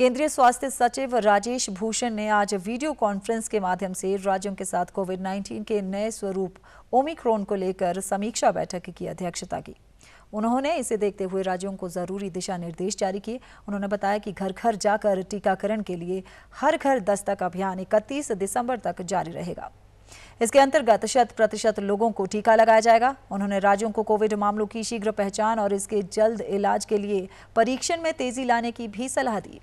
केंद्रीय स्वास्थ्य सचिव राजेश भूषण ने आज वीडियो कॉन्फ्रेंस के माध्यम से राज्यों के साथ कोविड 19 के नए स्वरूप ओमिक्रॉन को लेकर समीक्षा बैठक की अध्यक्षता की उन्होंने इसे देखते हुए राज्यों को जरूरी दिशा निर्देश जारी किए उन्होंने बताया कि घर घर जाकर टीकाकरण के लिए हर घर दस्तक अभियान इकतीस दिसंबर तक जारी रहेगा इसके अंतर्गत शत प्रतिशत लोगों को टीका लगाया जाएगा उन्होंने राज्यों को कोविड मामलों की शीघ्र पहचान और इसके जल्द इलाज के लिए परीक्षण में तेजी लाने की भी सलाह दी